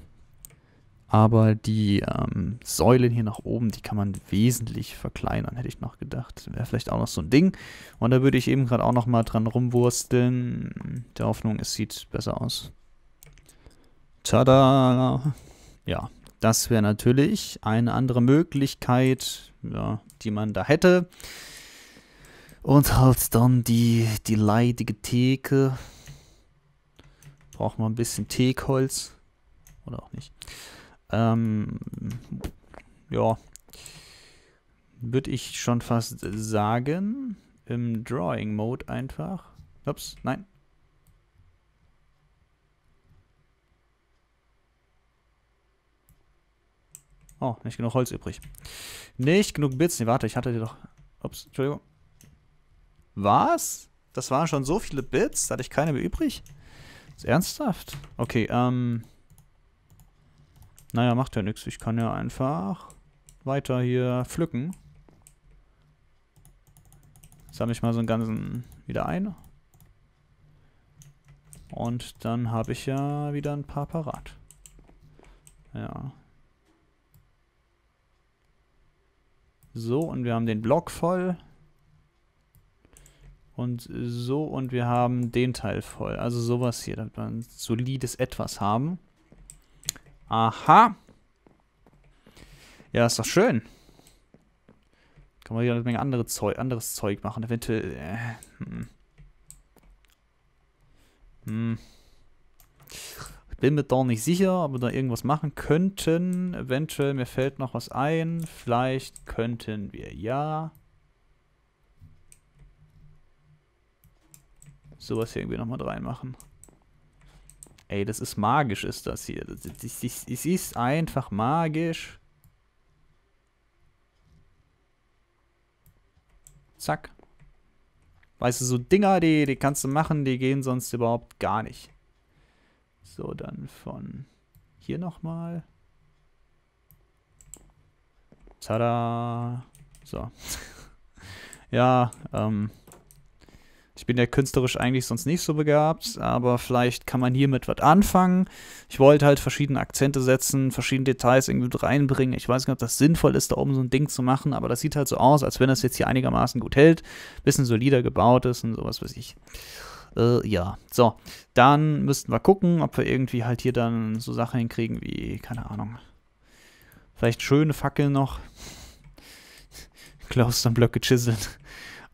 Aber die ähm, Säulen hier nach oben, die kann man wesentlich verkleinern, hätte ich noch gedacht. Wäre vielleicht auch noch so ein Ding. Und da würde ich eben gerade auch nochmal dran rumwursteln. Der Hoffnung, es sieht besser aus. Tada! Ja, das wäre natürlich eine andere Möglichkeit, ja, die man da hätte. Und halt dann die, die leidige Theke. Braucht man ein bisschen Teekholz. Oder auch nicht. Ähm, ja. Würde ich schon fast sagen. Im Drawing Mode einfach. Ups, nein. Oh, nicht genug Holz übrig. Nicht genug Bits. Nee, warte, ich hatte dir doch... Ups, Entschuldigung. Was? Das waren schon so viele Bits? Da hatte ich keine mehr übrig? Ist ernsthaft? Okay, ähm... Naja, macht ja nichts. Ich kann ja einfach weiter hier pflücken. Sammle ich mal so einen ganzen wieder ein. Und dann habe ich ja wieder ein paar parat. Ja, So, und wir haben den Block voll. Und so, und wir haben den Teil voll. Also sowas hier, damit wir ein solides Etwas haben. Aha. Ja, ist doch schön. Kann man wieder eine Menge andere Zeug, anderes Zeug machen. Eventuell. Äh, hm. Hm. Bin mir da nicht sicher, ob wir da irgendwas machen könnten. Eventuell, mir fällt noch was ein. Vielleicht könnten wir ja. Sowas hier irgendwie nochmal reinmachen. Ey, das ist magisch, ist das hier. Es ist einfach magisch. Zack. Weißt du, so Dinger, die, die kannst du machen, die gehen sonst überhaupt gar nicht. So, dann von hier nochmal. Tada! So. ja, ähm. Ich bin ja künstlerisch eigentlich sonst nicht so begabt, aber vielleicht kann man hiermit was anfangen. Ich wollte halt verschiedene Akzente setzen, verschiedene Details irgendwie mit reinbringen. Ich weiß nicht, ob das sinnvoll ist, da oben so ein Ding zu machen, aber das sieht halt so aus, als wenn das jetzt hier einigermaßen gut hält, bisschen solider gebaut ist und sowas weiß ich. Äh, ja, so. Dann müssten wir gucken, ob wir irgendwie halt hier dann so Sachen hinkriegen wie, keine Ahnung. Vielleicht schöne Fackeln noch. Klausternblöcke chiseln.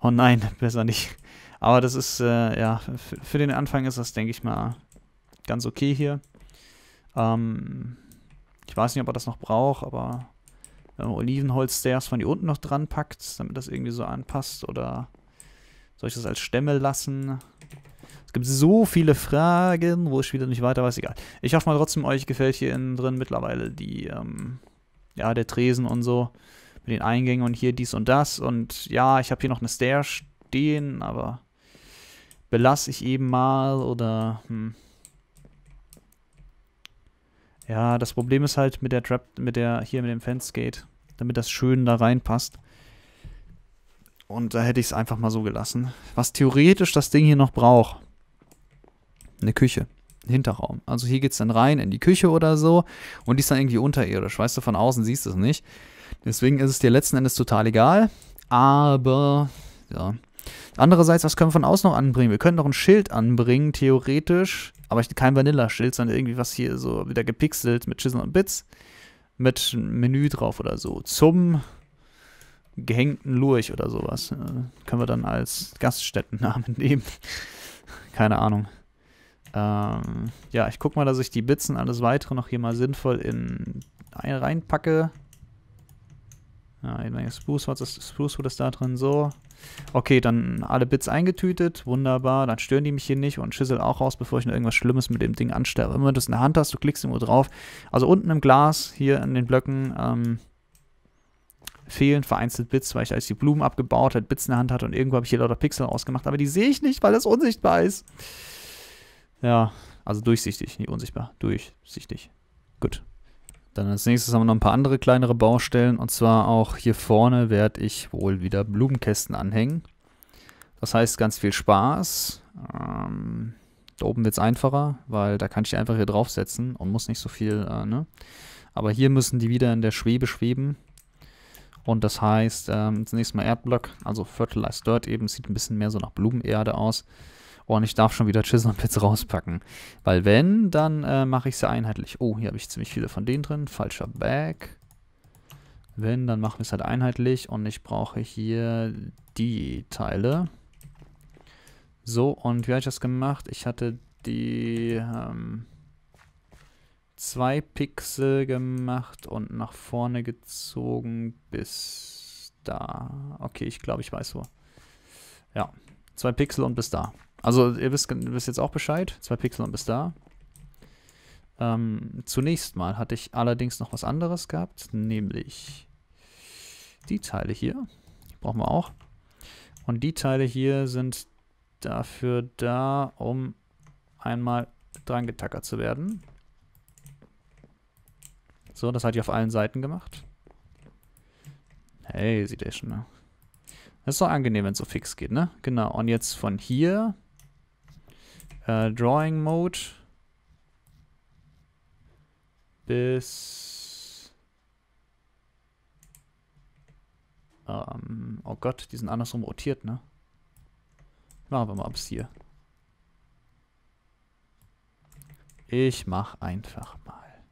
Oh nein, besser nicht. Aber das ist, äh, ja, für den Anfang ist das, denke ich mal, ganz okay hier. Ähm, ich weiß nicht, ob er das noch braucht, aber wenn man ähm, Olivenholz-Stairs von hier unten noch dran packt, damit das irgendwie so anpasst, oder soll ich das als Stämme lassen? Es gibt so viele Fragen, wo ich wieder nicht weiter weiß, egal. Ich hoffe mal trotzdem, euch gefällt hier innen drin mittlerweile die, ähm, ja, der Tresen und so. Mit den Eingängen und hier dies und das. Und ja, ich habe hier noch eine Stair stehen, aber belasse ich eben mal oder, hm. Ja, das Problem ist halt mit der Trap, mit der, hier mit dem Fansgate, damit das schön da reinpasst. Und da hätte ich es einfach mal so gelassen. Was theoretisch das Ding hier noch braucht eine Küche. Hinterraum. Also hier geht es dann rein in die Küche oder so und die ist dann irgendwie unterirdisch. Weißt du, von außen siehst du es nicht. Deswegen ist es dir letzten Endes total egal. Aber, ja. Andererseits, was können wir von außen noch anbringen? Wir können noch ein Schild anbringen, theoretisch. Aber kein Vanilla-Schild, sondern irgendwie was hier so wieder gepixelt mit Chisel und Bits. Mit Menü drauf oder so. Zum gehängten Lurch oder sowas. Äh, können wir dann als Gaststättennamen nehmen. Keine Ahnung. Ähm, ja, ich guck mal, dass ich die Bits und alles weitere noch hier mal sinnvoll in ein, reinpacke. Ja, eine Menge Sprucewood ist, ist da drin, so. Okay, dann alle Bits eingetütet, wunderbar, dann stören die mich hier nicht und Schüssel auch raus, bevor ich noch irgendwas Schlimmes mit dem Ding anstelle. Wenn du das in der Hand hast, du klickst irgendwo drauf. Also unten im Glas, hier in den Blöcken, ähm, fehlen vereinzelt Bits, weil ich als die Blumen abgebaut hat, Bits in der Hand hatte und irgendwo habe ich hier lauter Pixel ausgemacht, aber die sehe ich nicht, weil das unsichtbar ist. Ja, also durchsichtig, nicht unsichtbar. Durchsichtig. Gut. Dann als nächstes haben wir noch ein paar andere kleinere Baustellen. Und zwar auch hier vorne werde ich wohl wieder Blumenkästen anhängen. Das heißt ganz viel Spaß. Ähm, da oben wird es einfacher, weil da kann ich die einfach hier draufsetzen und muss nicht so viel, äh, ne? Aber hier müssen die wieder in der Schwebe schweben. Und das heißt, ähm, zunächst mal Erdblock, also Fertilized Dirt eben, sieht ein bisschen mehr so nach Blumenerde aus. Oh, und ich darf schon wieder Chisel und Blitz rauspacken. Weil wenn, dann äh, mache ich es ja einheitlich. Oh, hier habe ich ziemlich viele von denen drin. Falscher Bag. Wenn, dann machen wir es halt einheitlich. Und ich brauche hier die Teile. So, und wie habe ich das gemacht? Ich hatte die ähm, zwei Pixel gemacht und nach vorne gezogen bis da. Okay, ich glaube, ich weiß wo. Ja, zwei Pixel und bis da. Also ihr wisst, ihr wisst, jetzt auch Bescheid. Zwei Pixel und bis da. Ähm, zunächst mal hatte ich allerdings noch was anderes gehabt, nämlich die Teile hier. Die brauchen wir auch. Und die Teile hier sind dafür da, um einmal dran getackert zu werden. So, das hatte ich auf allen Seiten gemacht. Hey, sieht ihr schon, ne? Das ist doch angenehm, wenn es so fix geht, ne? Genau, und jetzt von hier äh, Drawing Mode bis ähm, oh Gott, die sind andersrum rotiert, ne? Machen wir mal bis hier. Ich mach einfach mal.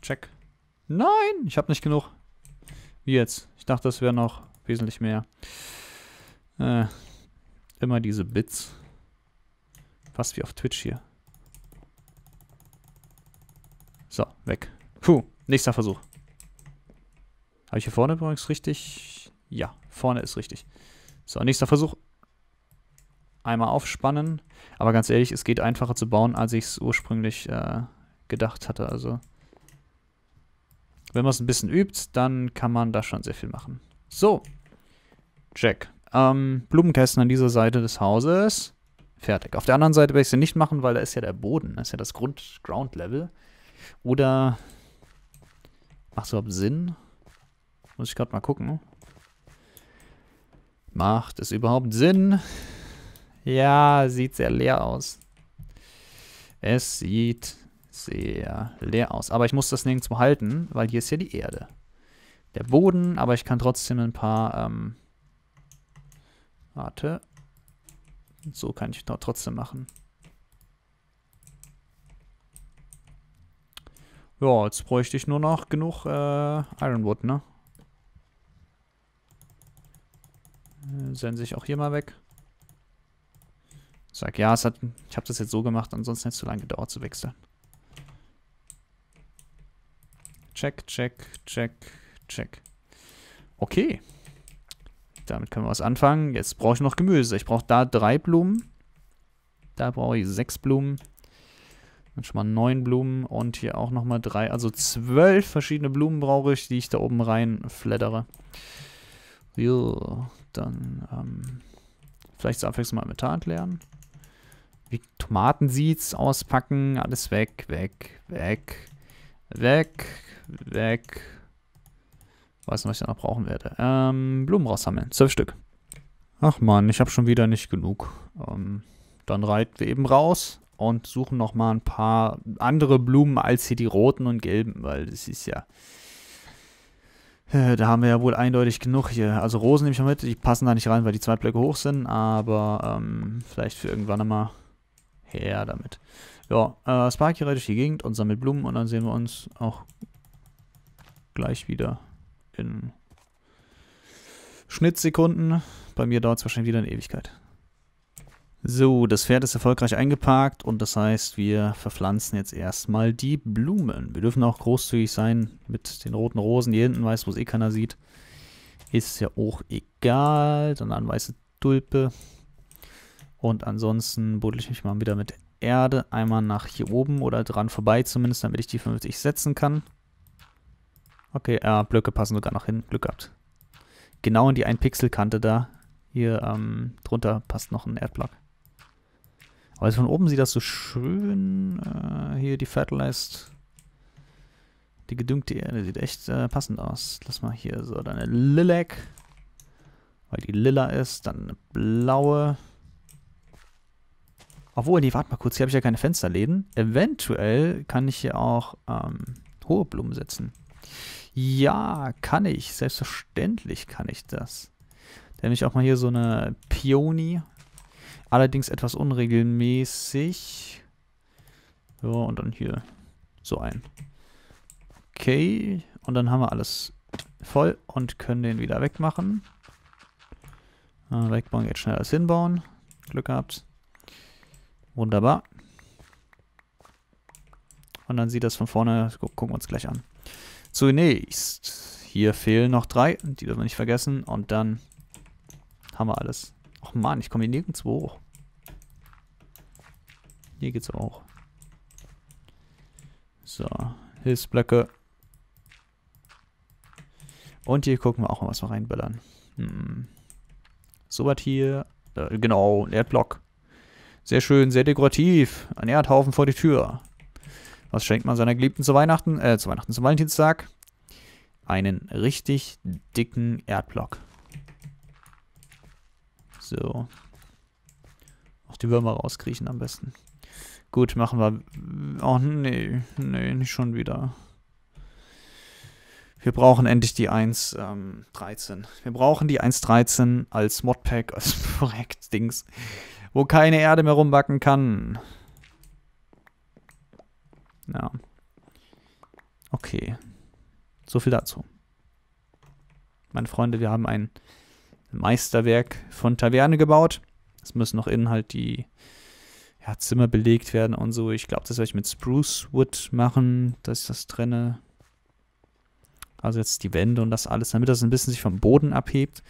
Check. Nein, ich habe nicht genug. Wie jetzt? Ich dachte, das wäre noch wesentlich mehr. Äh, immer diese Bits. Fast wie auf Twitch hier. So, weg. Puh, nächster Versuch. Habe ich hier vorne übrigens richtig? Ja, vorne ist richtig. So, nächster Versuch. Einmal aufspannen. Aber ganz ehrlich, es geht einfacher zu bauen, als ich es ursprünglich äh, gedacht hatte. Also, wenn man es ein bisschen übt, dann kann man da schon sehr viel machen. So, Jack. Ähm, Blumenkästen an dieser Seite des Hauses. Fertig. Auf der anderen Seite werde ich sie nicht machen, weil da ist ja der Boden. Das ist ja das Grund Ground Level. Oder macht es überhaupt Sinn? Muss ich gerade mal gucken. Macht es überhaupt Sinn? Ja, sieht sehr leer aus. Es sieht sehr leer aus. Aber ich muss das nirgendwo halten, weil hier ist ja die Erde. Der Boden, aber ich kann trotzdem ein paar ähm, Warte. So kann ich noch trotzdem machen. Ja, jetzt bräuchte ich nur noch genug äh, Ironwood, ne? Äh, Sense ich auch hier mal weg. Sag ja, es hat, ich habe das jetzt so gemacht, ansonsten hätte es zu lange gedauert zu wechseln. Check, check, check, check. Okay. Damit können wir was anfangen. Jetzt brauche ich noch Gemüse. Ich brauche da drei Blumen. Da brauche ich sechs Blumen. Dann schon mal neun Blumen und hier auch nochmal drei. Also zwölf verschiedene Blumen brauche ich, die ich da oben rein flettere. Jo, dann ähm, vielleicht abwechselnd mal mit Tat lernen. Wie Tomatenseeds auspacken, alles weg, weg, weg, weg, weg, weiß nicht, was ich noch brauchen werde. Ähm, Blumen raussammeln. Zwölf Stück. Ach man, ich habe schon wieder nicht genug. Ähm, dann reiten wir eben raus und suchen noch mal ein paar andere Blumen als hier die roten und gelben, weil das ist ja... Äh, da haben wir ja wohl eindeutig genug hier. Also Rosen nehme ich mal mit, die passen da nicht rein, weil die zwei Blöcke hoch sind, aber ähm, vielleicht für irgendwann einmal her damit. Ja, äh, Sparky reitet durch die Gegend und sammelt Blumen und dann sehen wir uns auch gleich wieder in Schnittsekunden. Bei mir dauert es wahrscheinlich wieder eine Ewigkeit. So, das Pferd ist erfolgreich eingeparkt und das heißt, wir verpflanzen jetzt erstmal die Blumen. Wir dürfen auch großzügig sein mit den roten Rosen. Hier hinten weiß, wo es eh keiner sieht. Ist ja auch egal. Dann an weiße Tulpe. Und ansonsten buddel ich mich mal wieder mit Erde einmal nach hier oben oder dran vorbei zumindest, damit ich die 50 setzen kann. Okay, äh, Blöcke passen sogar noch hin. Glück gehabt. Genau in die 1-Pixel-Kante da. Hier ähm, drunter passt noch ein Erdblock. Aber von oben sieht das so schön. Äh, hier die Fertilized. Die gedüngte Erde sieht echt äh, passend aus. Lass mal hier so deine Lilac. Weil die lila ist. Dann eine blaue. Obwohl, nee, warte mal kurz. Hier habe ich ja keine Fensterläden. Eventuell kann ich hier auch ähm, hohe Blumen setzen. Ja, kann ich. Selbstverständlich kann ich das. Da nehme ich auch mal hier so eine Pioni. Allerdings etwas unregelmäßig. Ja, und dann hier so ein. Okay, und dann haben wir alles voll und können den wieder wegmachen. Ah, wegbauen jetzt schnell als hinbauen. Glück gehabt. Wunderbar. Und dann sieht das von vorne, gucken wir uns gleich an. Zunächst, hier fehlen noch drei, die dürfen wir nicht vergessen. Und dann haben wir alles. Ach man, ich komme hier nirgendwo hoch. Hier geht's auch. So, Hilfsblöcke. Und hier gucken wir auch mal, was wir reinböllern. Hm. So was hier. Äh, genau, Erdblock. Sehr schön, sehr dekorativ. Ein Erdhaufen vor die Tür. Was schenkt man seiner Geliebten zu Weihnachten? Äh, zu Weihnachten, zum Valentinstag? Einen richtig dicken Erdblock. So. Auch die Würmer rauskriechen am besten. Gut, machen wir... Oh, nee. Nee, nicht schon wieder. Wir brauchen endlich die 1.13. Ähm, wir brauchen die 1.13 als Modpack, als Projektdings, wo keine Erde mehr rumbacken kann. Ja. Okay. So viel dazu. Meine Freunde, wir haben ein Meisterwerk von Taverne gebaut. Es müssen noch innen halt die ja, Zimmer belegt werden und so. Ich glaube, das werde ich mit Spruce Wood machen, dass ich das trenne. Also jetzt die Wände und das alles, damit das ein bisschen sich vom Boden abhebt,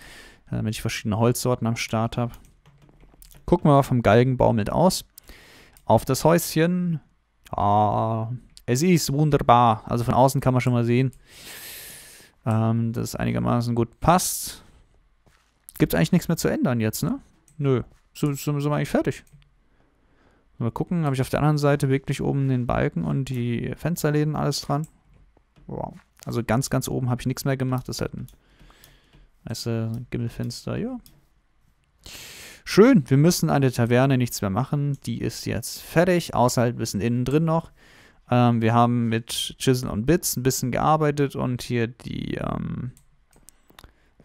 äh, damit ich verschiedene Holzsorten am Start habe. Gucken wir mal vom Galgenbaum mit aus. Auf das Häuschen Ah, es ist wunderbar. Also von außen kann man schon mal sehen, ähm, dass es einigermaßen gut passt. Gibt eigentlich nichts mehr zu ändern jetzt, ne? Nö. So, so, sind wir eigentlich fertig. Mal gucken, habe ich auf der anderen Seite wirklich oben den Balken und die Fensterläden alles dran. Wow. Also ganz, ganz oben habe ich nichts mehr gemacht. Das ist halt ein, weißt du, Gimmelfenster, ja. Schön, wir müssen an der Taverne nichts mehr machen. Die ist jetzt fertig, außer halt ein bisschen innen drin noch. Ähm, wir haben mit Chisel und Bits ein bisschen gearbeitet und hier die, ähm,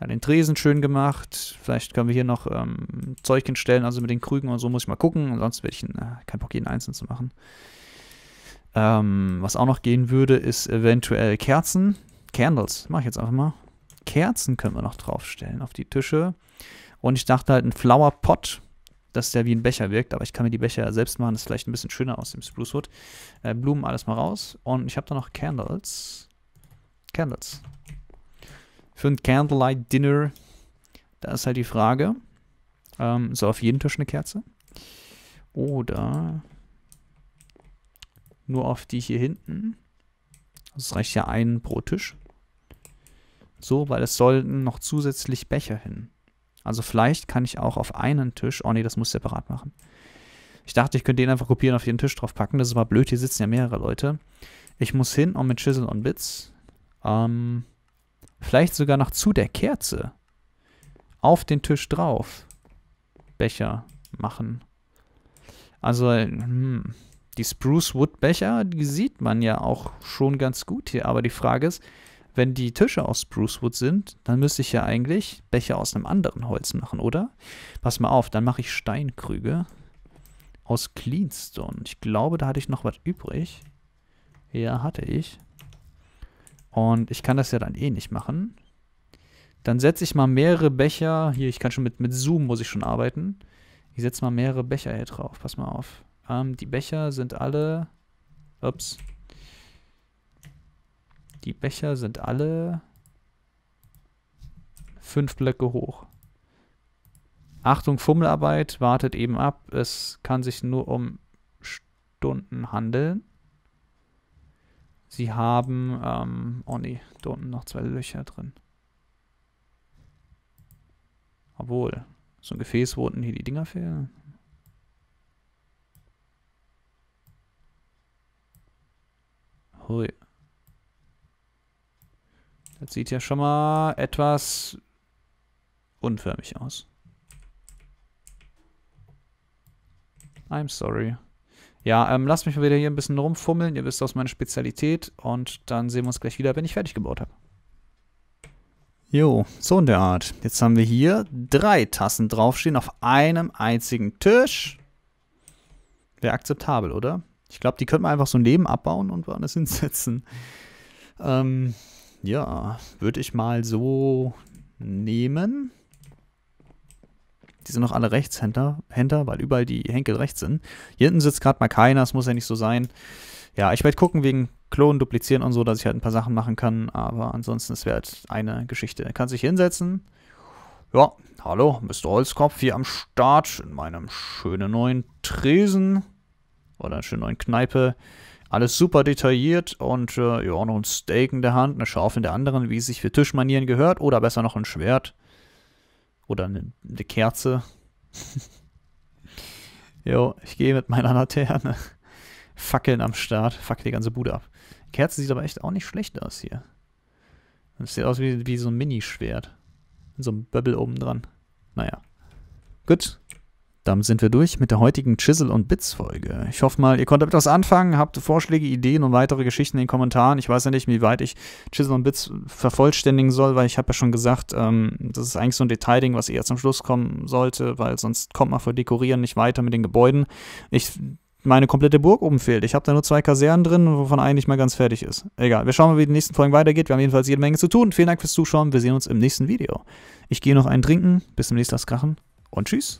den Tresen schön gemacht. Vielleicht können wir hier noch ähm, Zeug hinstellen, also mit den Krügen und so muss ich mal gucken. Ansonsten werde ich äh, keinen Bock, jeden einzeln zu machen. Ähm, was auch noch gehen würde, ist eventuell Kerzen. Candles, mache ich jetzt einfach mal. Kerzen können wir noch draufstellen auf die Tische. Und ich dachte halt, ein Flower Pot, dass der wie ein Becher wirkt, aber ich kann mir die Becher selbst machen, das ist vielleicht ein bisschen schöner aus dem Sprucewood. Äh, Blumen, alles mal raus. Und ich habe da noch Candles. Candles. Für ein Candlelight Dinner, da ist halt die Frage, ähm, so auf jeden Tisch eine Kerze? Oder nur auf die hier hinten? Es reicht ja einen pro Tisch. So, weil es sollten noch zusätzlich Becher hin. Also vielleicht kann ich auch auf einen Tisch, oh nee, das muss ich separat machen. Ich dachte, ich könnte den einfach kopieren, auf jeden Tisch drauf packen. Das ist aber blöd, hier sitzen ja mehrere Leute. Ich muss hin und mit Chisel und Bits, ähm, vielleicht sogar noch zu der Kerze, auf den Tisch drauf, Becher machen. Also, hm, die Spruce Wood Becher, die sieht man ja auch schon ganz gut hier. Aber die Frage ist, wenn die Tische aus Sprucewood sind, dann müsste ich ja eigentlich Becher aus einem anderen Holz machen, oder? Pass mal auf, dann mache ich Steinkrüge aus Cleanstone. Ich glaube, da hatte ich noch was übrig. Ja, hatte ich. Und ich kann das ja dann eh nicht machen. Dann setze ich mal mehrere Becher. Hier, ich kann schon mit, mit Zoom muss ich schon arbeiten. Ich setze mal mehrere Becher hier drauf. Pass mal auf. Ähm, die Becher sind alle. Ups. Die Becher sind alle fünf Blöcke hoch. Achtung, Fummelarbeit, wartet eben ab. Es kann sich nur um Stunden handeln. Sie haben, ähm, oh ne, da unten noch zwei Löcher drin. Obwohl, so ein Gefäß, wo unten hier die Dinger fehlen. Hui. Das sieht ja schon mal etwas unförmig aus. I'm sorry. Ja, ähm, lasst mich mal wieder hier ein bisschen rumfummeln. Ihr wisst aus meiner Spezialität. Und dann sehen wir uns gleich wieder, wenn ich fertig gebaut habe. Jo, so in der Art. Jetzt haben wir hier drei Tassen draufstehen auf einem einzigen Tisch. Wäre akzeptabel, oder? Ich glaube, die könnte man einfach so neben abbauen und woanders hinsetzen. Ähm, ja, würde ich mal so nehmen. Die sind noch alle Rechtshänder, hinter, weil überall die Henkel rechts sind. Hier hinten sitzt gerade mal keiner, das muss ja nicht so sein. Ja, ich werde gucken wegen Klonen, Duplizieren und so, dass ich halt ein paar Sachen machen kann. Aber ansonsten, ist es halt eine Geschichte. Er kann sich hinsetzen. Ja, hallo, Mr. Holzkopf hier am Start in meinem schönen neuen Tresen oder schönen neuen Kneipe. Alles super detailliert und äh, ja, noch ein Steak in der Hand, eine Schaufel in der anderen, wie es sich für Tischmanieren gehört. Oder besser noch ein Schwert. Oder eine, eine Kerze. jo, ich gehe mit meiner Laterne. Fackeln am Start. Fackel die ganze Bude ab. Die Kerze sieht aber echt auch nicht schlecht aus hier. Das sieht aus wie, wie so ein Minischwert. Mit so einem Böbbel oben dran. Naja. Gut. Damit sind wir durch mit der heutigen Chisel und Bits Folge. Ich hoffe mal, ihr konntet etwas anfangen, habt Vorschläge, Ideen und weitere Geschichten in den Kommentaren. Ich weiß ja nicht, wie weit ich Chisel und Bits vervollständigen soll, weil ich habe ja schon gesagt, ähm, das ist eigentlich so ein Detailding, was eher zum Schluss kommen sollte, weil sonst kommt man vor Dekorieren nicht weiter mit den Gebäuden. Ich meine komplette Burg oben fehlt. Ich habe da nur zwei Kasernen drin, wovon eine nicht mehr ganz fertig ist. Egal, wir schauen mal, wie die nächsten Folgen weitergeht. Wir haben jedenfalls jede Menge zu tun. Vielen Dank fürs Zuschauen. Wir sehen uns im nächsten Video. Ich gehe noch einen trinken. Bis zum nächsten Mal, Krachen und tschüss.